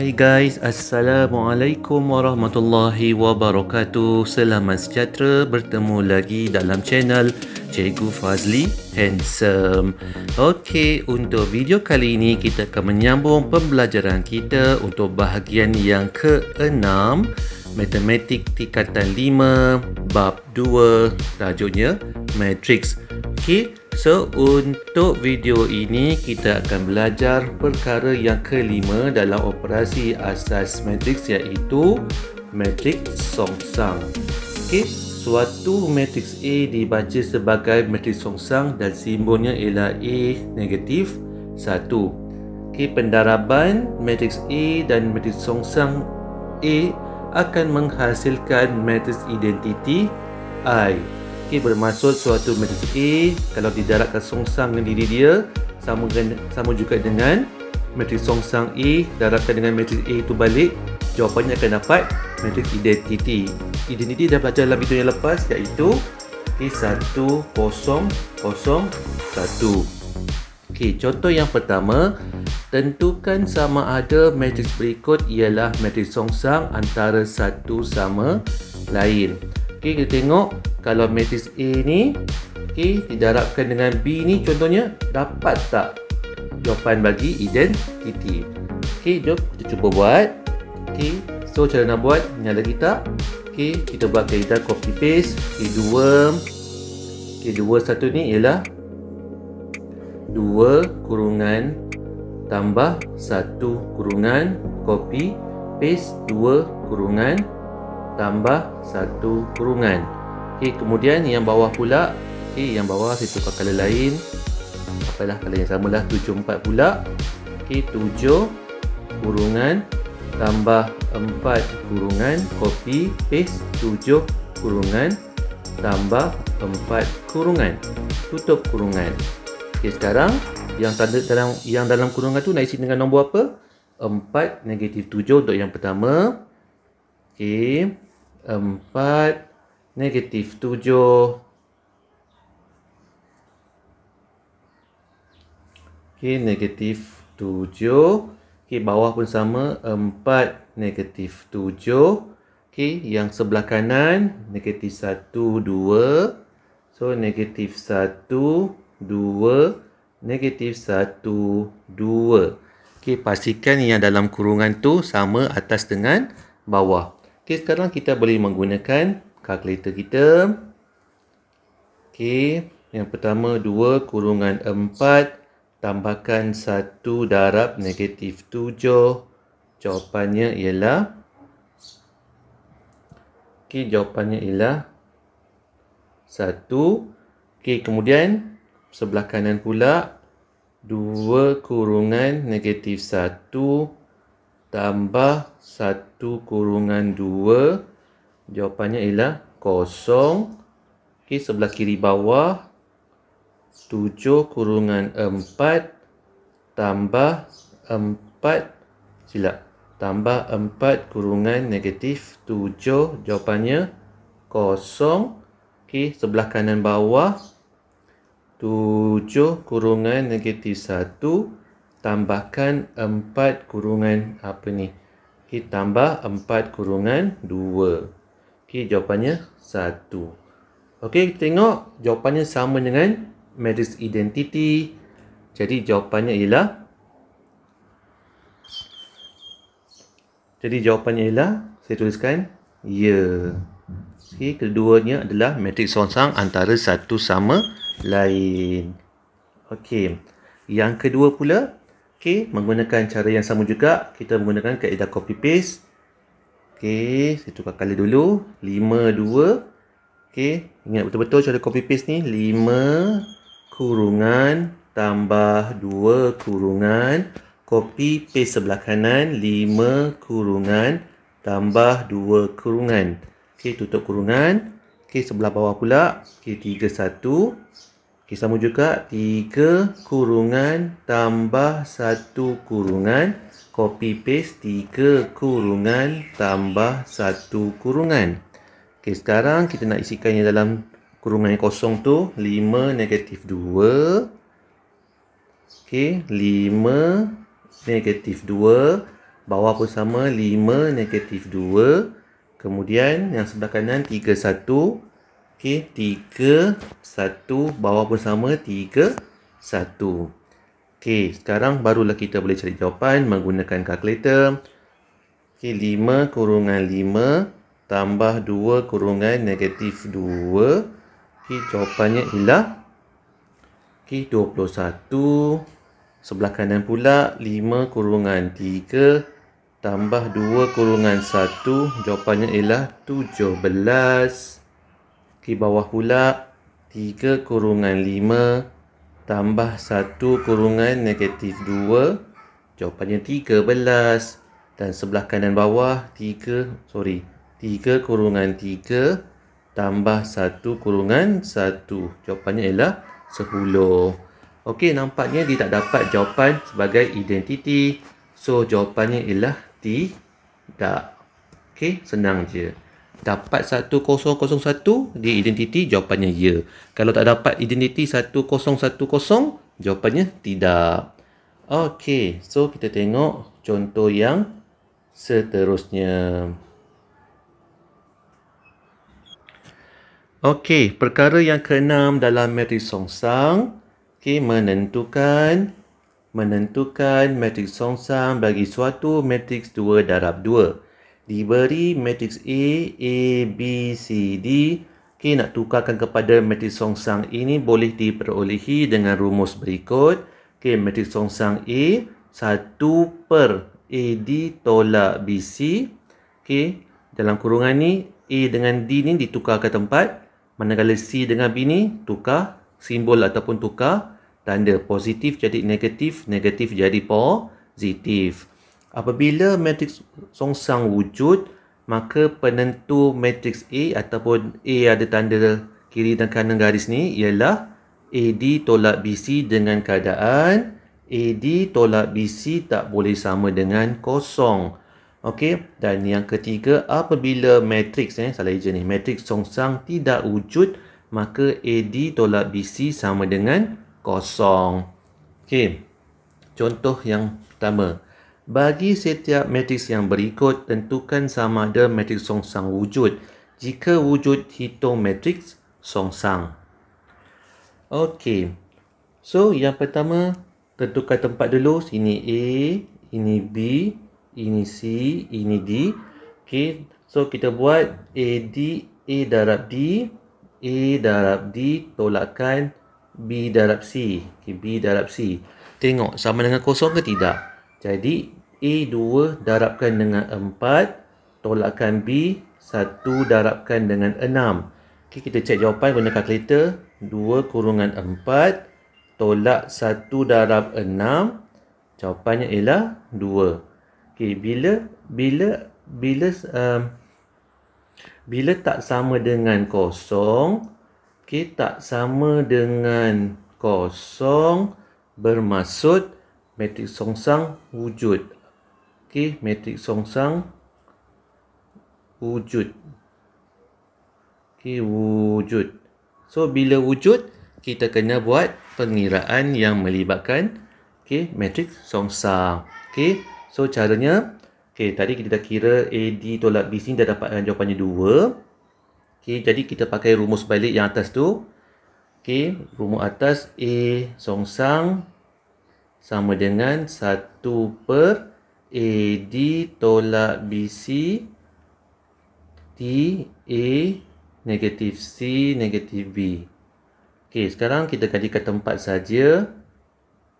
Hai guys, Assalamualaikum Warahmatullahi Wabarakatuh Selamat sejahtera bertemu lagi dalam channel Cikgu Fazli Handsome Ok, untuk video kali ini kita akan menyambung pembelajaran kita untuk bahagian yang ke-6 Matematik Tingkatan 5, Bab 2, tajuknya Matrix Ok, So, untuk video ini, kita akan belajar perkara yang kelima dalam operasi asas matrix, iaitu matrix songsang. Okey, suatu matrix A dibaca sebagai matriks songsang dan simbolnya ialah A negatif 1. Okey, pendaraban matrix A dan matriks songsang A akan menghasilkan matrix identiti I rezeki bermaksud suatu rezeki kalau didaratkan songsang dengan diri dia sama dengan, sama juga dengan matriks songsang A e. daratkan dengan matriks A e itu balik jawapannya akan dapat matriks identiti identiti dah belajar dalam video yang lepas iaitu K1001 ok contoh yang pertama tentukan sama ada matriks berikut ialah matriks songsang antara satu sama lain Okey, kita tengok kalau matrix A ni okey didarabkan dengan B ni contohnya dapat tak jawapan bagi identiti. Okey, jom kita cuba buat. Okey, so cara nak buat nyala kita. Okey, kita buat kita copy paste K2. K2 satu ni ialah dua kurungan tambah satu kurungan copy paste dua kurungan tambah satu kurungan ok kemudian yang bawah pula ok yang bawah situ tukar color lain apalah color yang samalah 74 pula ok 7 kurungan tambah 4 kurungan copy paste 7 kurungan tambah 4 kurungan tutup kurungan ok sekarang yang tanda dalam yang dalam kurungan tu nak isi dengan nombor apa 4 negatif 7 untuk yang pertama ok empat, negatif tujuh. Okey, negatif tujuh. Okey, bawah pun sama. Empat, negatif tujuh. Okey, yang sebelah kanan, negatif satu, dua. So, negatif satu, dua. Negatif satu, dua. Okey, pastikan yang dalam kurungan tu sama atas dengan bawah. Okey, sekarang kita boleh menggunakan kalkulator kita. Okey, yang pertama 2 kurungan 4 tambahkan 1 darab negatif 7. Jawapannya ialah Okey, jawapannya ialah 1. Okey, kemudian sebelah kanan pula 2 kurungan negatif 1 tambah 1 kurungan 2 jawapannya ialah kosong ok sebelah kiri bawah 7 kurungan 4 tambah 4 silap tambah 4 kurungan negatif 7 jawapannya kosong ok sebelah kanan bawah 7 kurungan negatif 1 tambah tambahkan 4 kurungan apa ni? Okay, tambah 4 kurungan 2. Okey, jawapannya 1. Okey, tengok jawapannya sama dengan matrix identity. Jadi, jawapannya ialah Jadi, jawapannya ialah saya tuliskan ya. Okey, keduanya adalah matrix sonsang antara satu sama lain. Okey. Yang kedua pula Okey, menggunakan cara yang sama juga, kita menggunakan kaedah copy paste. Okey, saya tukar color dulu. 5 2. Okey, ingat betul-betul cara copy paste ni 5 kurungan tambah 2 kurungan copy paste sebelah kanan 5 kurungan tambah 2 kurungan. Okey, tutup kurungan. Okey, sebelah bawah pula. Okey, 3 1. Okay, sama juga 3 kurungan tambah 1 kurungan. Copy paste 3 kurungan tambah 1 kurungan. Okay, sekarang kita nak isikannya dalam kurungan yang kosong tu. 5 negatif 2. Okay, 5 negatif 2. Bawah pun sama 5 negatif 2. Kemudian yang sebelah kanan 3, 1. Okey, tiga satu bawah bersama tiga satu. Okey, sekarang barulah kita boleh cari jawapan menggunakan kalkulator. Okey, lima kurungan lima tambah dua kurungan negatif dua. Okey, jawapannya ialah dua puluh satu. Sebelah kanan pula lima kurungan tiga tambah dua kurungan satu. Jawapannya ialah 17. 17 di bawah pula 3 kurungan 5 tambah 1 kurungan negatif 2 jawapannya 13 dan sebelah kanan bawah 3 sorry 3 kurungan 3 tambah 1 kurungan 1 jawapannya ialah 10 okey nampaknya dia tak dapat jawapan sebagai identiti so jawapannya ialah tidak okey senang je dapat 1001 di identiti jawapannya ya kalau tak dapat identiti 1010 jawapannya tidak okey so kita tengok contoh yang seterusnya okey perkara yang keenam dalam matriks songsang okey menentukan menentukan matriks songsang bagi suatu matriks 2 darab 2 diberi matriks A, A, B, C, D. Okey, nak tukarkan kepada matriks songsang ini boleh diperolehi dengan rumus berikut. Okey, matriks songsang A, 1 per AD tolak BC. Okey, dalam kurungan ni, A dengan D ni ditukar ke tempat. Manakala C dengan B ni, tukar simbol ataupun tukar tanda positif jadi negatif, negatif jadi positif. Apabila matriks songsang wujud, maka penentu matriks A ataupun A ada tanda kiri dan kanan garis ni ialah AD tolak BC dengan keadaan AD tolak BC tak boleh sama dengan kosong. Okey, dan yang ketiga apabila matriks eh salah eja ni, matriks songsang tidak wujud, maka AD tolak BC sama dengan kosong. Okey. Contoh yang pertama. Bagi setiap matriks yang berikut, tentukan sama ada matriks song sang wujud. Jika wujud, hitung matriks song sang. Okey. So, yang pertama, tentukan tempat dulu. Sini A, ini B, ini C, ini D. Okey. So, kita buat A, D, A darab D. A darab D, tolakkan B darab C. Okey, B darab C. Tengok sama dengan kosong ke tidak. Jadi, A2 darabkan dengan 4 Tolakkan B 1 darabkan dengan 6 okay, Kita cek jawapan guna kalkulator 2 kurungan 4 Tolak 1 darab 6 Jawapannya ialah 2 okay, Bila Bila Bila um, Bila tak sama dengan kosong okay, Tak sama dengan kosong Bermaksud Matrix songsang wujud Okey, matrik songsang wujud. Okey, wujud. So bila wujud, kita kena buat pengiraan yang melibatkan okey, matrik songsang. Okey, so caranya okey, tadi kita dah kira AD tolak BC dah dapat jawapannya 2. Okey, jadi kita pakai rumus balik yang atas tu. Okey, rumus atas A songsang sama dengan 1 per 2. AD tolak BC TA negatif C negatif B ok sekarang kita ganti tempat saja.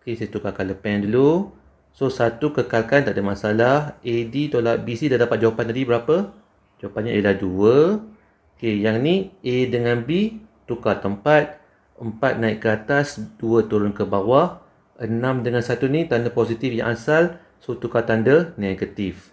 ok saya tukar color pen dulu so satu kekalkan tak ada masalah AD tolak BC dah dapat jawapan tadi berapa jawapannya ialah 2 ok yang ni A dengan B tukar tempat 4 naik ke atas 2 turun ke bawah 6 dengan 1 ni tanda positif yang asal So tukar tanda negatif.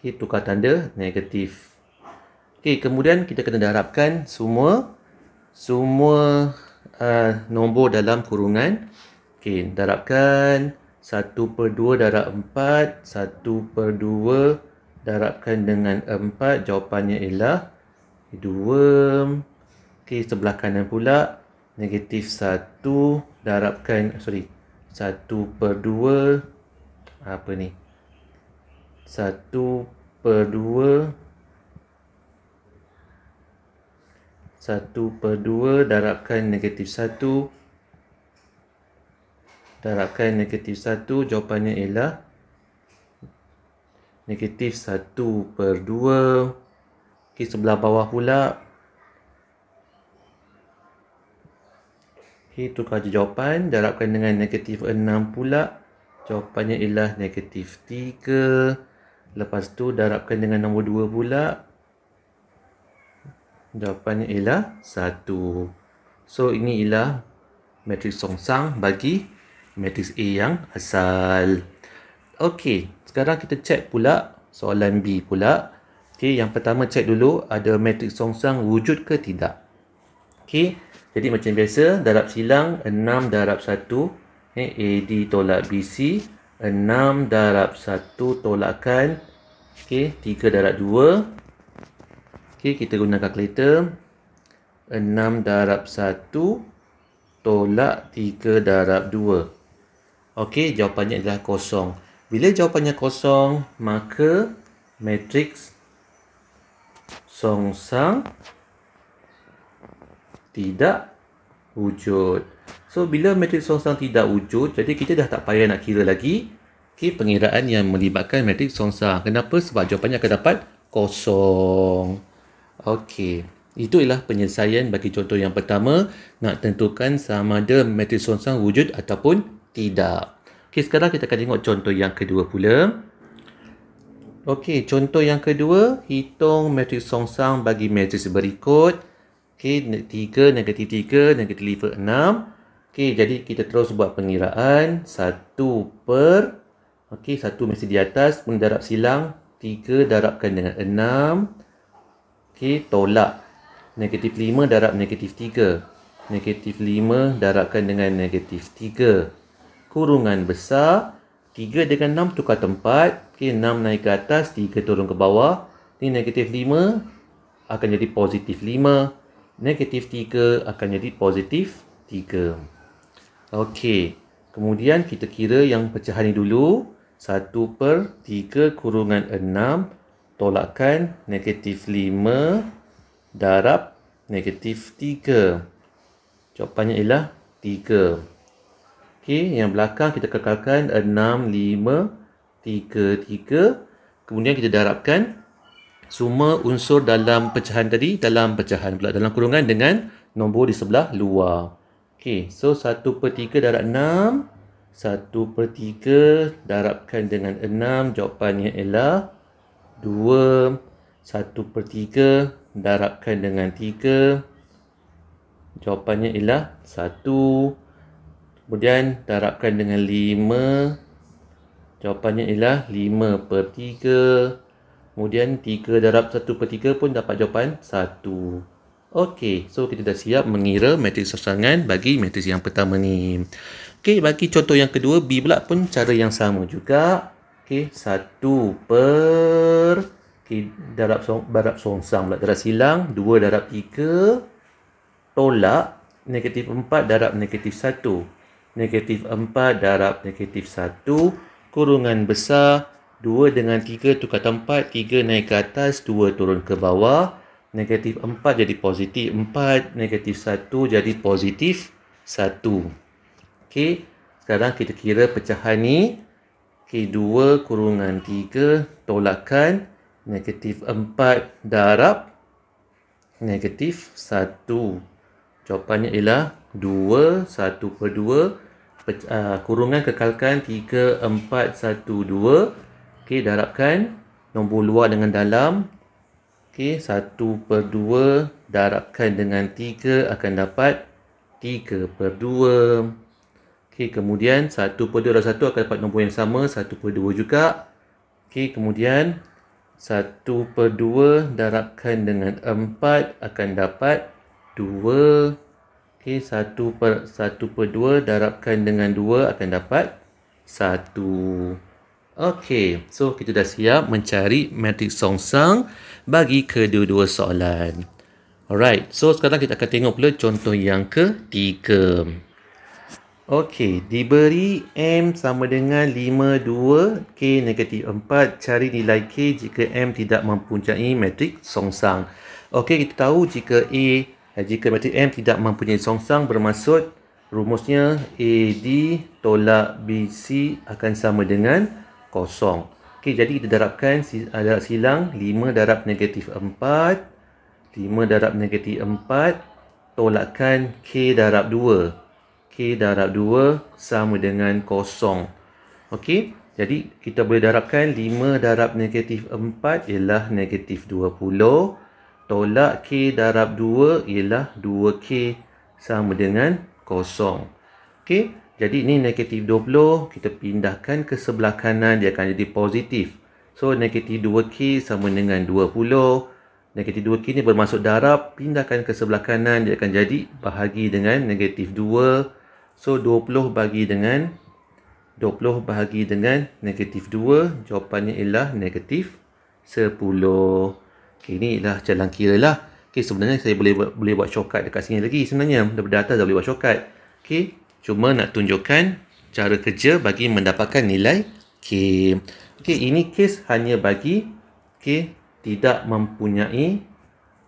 Okey, tukar tanda negatif. Okay, kemudian kita kena darabkan semua semua uh, nombor dalam kurungan. Okay, darabkan 1 per 2 darab 4 1 per 2 darabkan dengan 4 jawapannya ialah 2 Okay, sebelah kanan pula negatif 1 darabkan sorry satu per dua apa ni Satu per dua satu per dua darabkan negatif satu darabkan negatif satu jawapannya ialah negatif satu per dua ok sebelah bawah pula Okay, tukar je jawapan. Darabkan dengan negatif 6 pula. Jawapannya ialah negatif 3. Lepas tu, darabkan dengan nombor 2 pula. Jawapannya ialah 1. So, ini ialah matrix songsang bagi matrix A yang asal. Okey, sekarang kita check pula soalan B pula. Okey, yang pertama check dulu ada matrix songsang wujud ke tidak. Okey. Jadi macam biasa, darab silang 6 darab 1 eh, AD tolak BC 6 darab 1 tolakkan okay, 3 darab 2 okay, Kita guna kalkulator 6 darab 1 tolak 3 darab 2 Okay jawapannya adalah kosong. Bila jawapannya kosong, maka matriks song-sang tidak wujud. So, bila matriks songsang tidak wujud, jadi kita dah tak payah nak kira lagi okay, pengiraan yang melibatkan matriks songsang. Kenapa? Sebab jawapannya akan dapat kosong. Okey. Itu ialah penyelesaian bagi contoh yang pertama nak tentukan sama ada matriks songsang wujud ataupun tidak. Okey, sekarang kita akan tengok contoh yang kedua pula. Okey, contoh yang kedua, hitung matriks songsang bagi matriks berikut. Okey, 3, negatif 3, negatif 5, 6. Okey, jadi kita terus buat pengiraan. 1 per. Okey, 1 mesti di atas. Pun darab silang. 3 darabkan dengan 6. Okey, tolak. Negatif 5 darab negatif 3. Negatif 5 darabkan dengan negatif 3. Kurungan besar. 3 dengan 6 tukar tempat. Okey, 6 naik ke atas. 3 turun ke bawah. Ini negatif 5 akan jadi positif 5 negatif 3 akan jadi positif 3. Okey. Kemudian kita kira yang pecahan ni dulu. 1 per 3 kurungan 6 tolakkan negatif 5 darab negatif 3. Jawapannya ialah 3. Okey, yang belakang kita kekalkan 6, 5, 3, 3. Kemudian kita darabkan semua unsur dalam pecahan tadi dalam pecahan pula dalam kurungan dengan nombor di sebelah luar. Okey, so 1 per 3 darab 6. 1 per 3 darabkan dengan 6. Jawapannya ialah 2. 1 per 3 darabkan dengan 3. Jawapannya ialah 1. Kemudian darabkan dengan 5. Jawapannya ialah 5 per 3. 3. Kemudian 3 darab 1 per 3 pun dapat jawapan 1. Okey, so kita dah siap mengira matriks sasangan bagi matriks yang pertama ni. Okey, bagi contoh yang kedua, B pula pun cara yang sama juga. Okey, 1 per... Okey, darab, song, darab songsang pula. Darab silang, 2 darab 3, tolak, negatif 4 darab negatif 1. Negatif 4 darab negatif 1, kurungan besar, 2 dengan 3 tukar tempat, 3 naik ke atas, 2 turun ke bawah, negatif 4 jadi positif 4, negatif 1 jadi positif 1. Okey, sekarang kita kira pecahan ni, okay, 2 kurungan 3 tolakkan, negatif 4 darab, negatif 1. Jawapannya ialah 2, 1 per 2, Pe uh, kurungan kekalkan 3, 4, 1, 2, 2. Okey, darabkan nombor luar dengan dalam. Okey, 1 per 2 darabkan dengan 3 akan dapat 3 per 2. Okey, kemudian 1 per 2 darab 1 akan dapat nombor yang sama. 1 per 2 juga. Okey, kemudian 1 per 2 darabkan dengan 4 akan dapat 2. Okey, 1 per 1 per 2 darabkan dengan 2 akan dapat 1. 1. Okay, so kita dah siap mencari matrix song bagi kedua-dua soalan. Alright, so sekarang kita akan tengok pula contoh yang ketiga. Okay, diberi M sama dengan 52K negatif 4. Cari nilai K jika M tidak mempunyai matrix song-song. Okay, kita tahu jika A, eh, jika matrix M tidak mempunyai song bermaksud rumusnya AD tolak BC akan sama dengan 0 kosong. Okey, jadi kita darabkan ada silang 5 darab negatif 4, 5 darab negatif 4, tolakkan K darab 2. K darab 2 sama dengan kosong. Okey, jadi kita boleh darabkan 5 darab negatif 4 ialah negatif 20. Tolak K darab 2 ialah 2K sama dengan kosong. Okey, jadi ini negatif 20, kita pindahkan ke sebelah kanan, dia akan jadi positif. So negatif 2K sama dengan 20. Negatif 2K ni bermaksud darab, pindahkan ke sebelah kanan, dia akan jadi bahagi dengan negatif 2. So 20 bagi dengan 20 bahagi dengan negatif 2, jawapannya ialah negatif 10. Okay, ini ialah jalan kira lah. Okay, sebenarnya saya boleh buat, boleh buat shortcut dekat sini lagi. Sebenarnya daripada atas dah boleh buat shortcut. Okay cuma nak tunjukkan cara kerja bagi mendapatkan nilai K. Okey, ini case hanya bagi k tidak mempunyai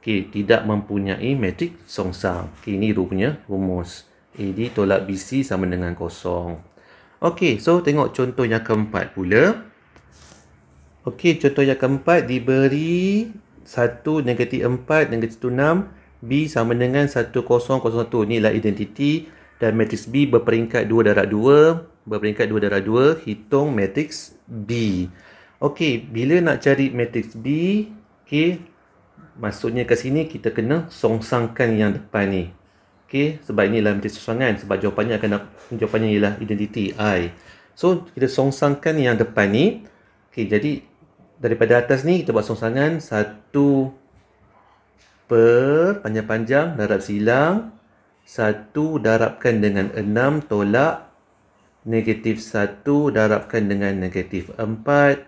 k tidak mempunyai matrik songsang. Okey, ini rupanya rumus AD tolak BC sama dengan kosong. Okey, so tengok contoh yang keempat pula. Okey, contoh yang keempat diberi 1 negatif 4 negatif 6 B sama dengan 1 0 0 1. Ini adalah identiti dan matriks B berperingkat 2 darab 2 berperingkat 2 darab 2 hitung matriks B Okey, bila nak cari matriks B okey, maksudnya ke sini kita kena songsangkan yang depan ni Okey, sebab ini adalah matriks susangan sebab jawapannya akan jawapannya ialah identiti I so kita songsangkan yang depan ni Okey, jadi daripada atas ni kita buat songsangan 1 per panjang-panjang darab silang satu darabkan dengan enam tolak negatif satu darabkan dengan negatif empat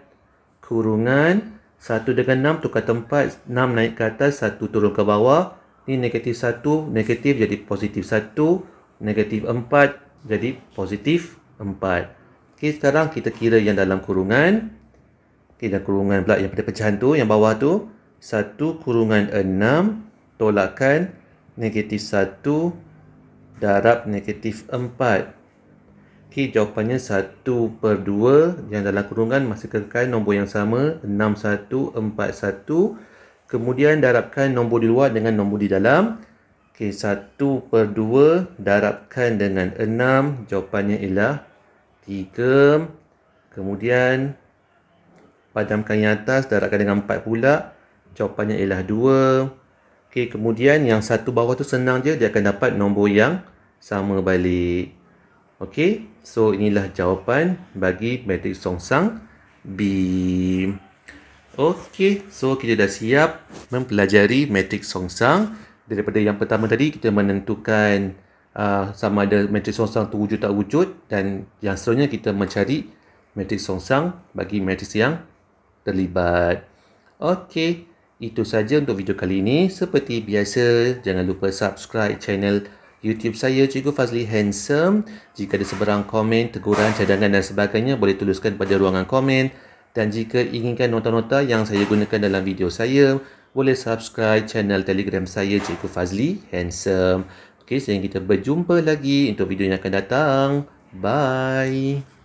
kurungan satu dengan enam tukar tempat enam naik ke atas satu turun ke bawah ni negatif satu negatif jadi positif satu negatif empat jadi positif empat. Okay sekarang kita kira yang dalam kurungan kita dalam kurungan pula yang pada pecahan tu yang bawah tu satu kurungan enam tolakkan negatif 1 darab negatif 4 ok jawapannya 1 per 2 yang dalam kurungan masih kekal nombor yang sama 6141 kemudian darabkan nombor di luar dengan nombor di dalam ok 1 per 2 darabkan dengan 6 jawapannya ialah 3 kemudian padamkan yang atas darabkan dengan 4 pula jawapannya ialah 2 2 Okey, kemudian yang satu bawah tu senang je dia akan dapat nombor yang sama balik. Okey, so inilah jawapan bagi matrix songsang B. Okey, so kita dah siap mempelajari matrix songsang daripada yang pertama tadi kita menentukan uh, sama ada matrix songsang tu wujud tak wujud dan yang seterusnya kita mencari matrix songsang bagi matrix yang terlibat. Okey. Itu saja untuk video kali ini. Seperti biasa, jangan lupa subscribe channel YouTube saya Cikgu Fazli Handsome. Jika ada sebarang komen, teguran, cadangan dan sebagainya boleh tuliskan pada ruangan komen. Dan jika inginkan nota-nota yang saya gunakan dalam video saya, boleh subscribe channel Telegram saya Cikgu Fazli Handsome. Okey, sehingga kita berjumpa lagi untuk video yang akan datang. Bye.